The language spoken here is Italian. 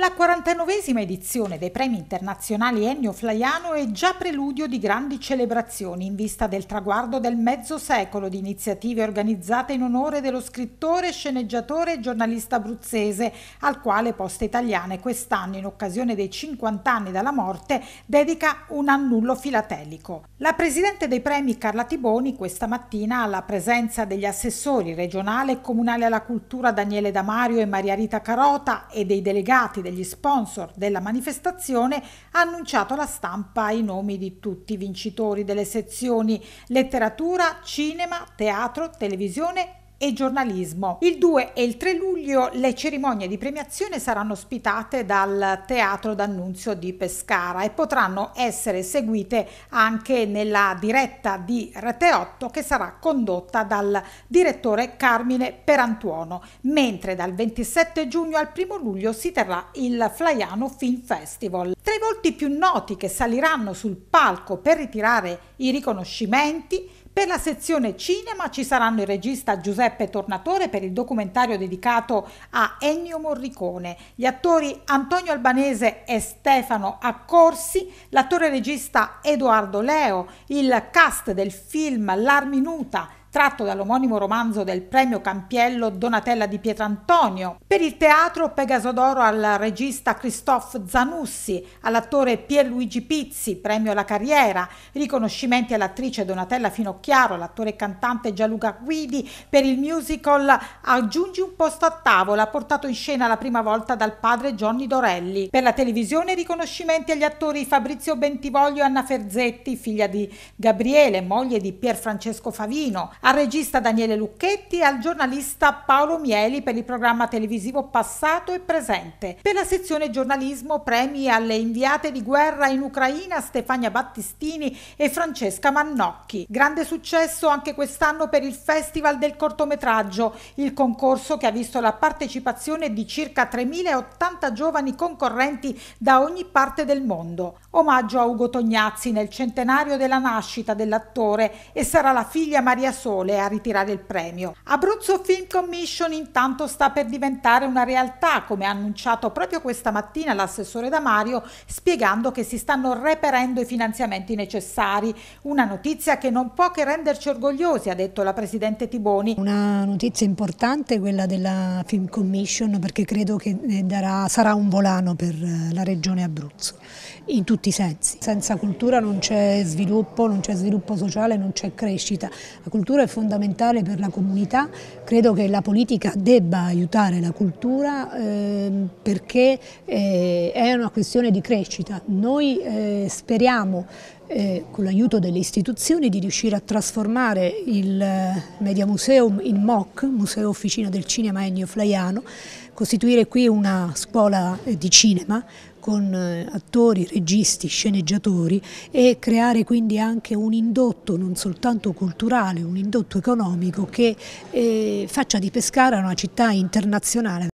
La 49esima edizione dei premi internazionali Ennio Flaiano è già preludio di grandi celebrazioni in vista del traguardo del mezzo secolo di iniziative organizzate in onore dello scrittore, sceneggiatore e giornalista abruzzese, al quale Poste Italiane quest'anno, in occasione dei 50 anni dalla morte, dedica un annullo filatelico. La presidente dei premi Carla Tiboni questa mattina, alla presenza degli assessori regionale e comunale alla cultura Daniele Damario e Maria Rita Carota e dei delegati degli sponsor della manifestazione ha annunciato alla stampa i nomi di tutti i vincitori delle sezioni letteratura, cinema, teatro, televisione e giornalismo. Il 2 e il 3 luglio le cerimonie di premiazione saranno ospitate dal Teatro d'Annunzio di Pescara e potranno essere seguite anche nella diretta di Rete 8 che sarà condotta dal direttore Carmine Perantuono, mentre dal 27 giugno al 1 luglio si terrà il Flaiano Film Festival. Tra i volti più noti che saliranno sul palco per ritirare i riconoscimenti per la sezione cinema ci saranno il regista Giuseppe Tornatore per il documentario dedicato a Ennio Morricone, gli attori Antonio Albanese e Stefano Accorsi, l'attore regista Edoardo Leo, il cast del film L'Arminuta tratto dall'omonimo romanzo del premio Campiello Donatella di Pietrantonio, per il teatro Pegaso d'Oro al regista Christophe Zanussi, all'attore Pierluigi Pizzi, premio alla carriera, riconoscimenti all'attrice Donatella Finocchiaro, all'attore e cantante Gianluca Guidi per il musical Aggiungi un posto a tavola, portato in scena la prima volta dal padre Johnny Dorelli. Per la televisione riconoscimenti agli attori Fabrizio Bentivoglio e Anna Ferzetti, figlia di Gabriele, moglie di Pier Francesco Favino, al regista Daniele Lucchetti e al giornalista Paolo Mieli per il programma televisivo Passato e Presente. Per la sezione giornalismo premi alle inviate di guerra in Ucraina Stefania Battistini e Francesca Mannocchi. Grande successo anche quest'anno per il Festival del cortometraggio, il concorso che ha visto la partecipazione di circa 3.080 giovani concorrenti da ogni parte del mondo. Omaggio a Ugo Tognazzi nel centenario della nascita dell'attore e sarà la figlia Maria Sonia Sole a ritirare il premio. Abruzzo Film Commission intanto sta per diventare una realtà, come ha annunciato proprio questa mattina l'assessore Damario, spiegando che si stanno reperendo i finanziamenti necessari. Una notizia che non può che renderci orgogliosi, ha detto la Presidente Tiboni. Una notizia importante quella della Film Commission perché credo che eh, darà, sarà un volano per eh, la Regione Abruzzo, in tutti i sensi. Senza cultura non c'è sviluppo, non c'è sviluppo sociale, non c'è crescita. La cultura cultura è fondamentale per la comunità, credo che la politica debba aiutare la cultura eh, perché eh, è una questione di crescita. Noi eh, speriamo eh, con l'aiuto delle istituzioni di riuscire a trasformare il eh, Media Museum in MOC, Museo Officina del Cinema Ennio Flaiano, costituire qui una scuola eh, di cinema con eh, attori, registi, sceneggiatori e creare quindi anche un indotto non soltanto culturale, un indotto economico che eh, faccia di Pescara una città internazionale.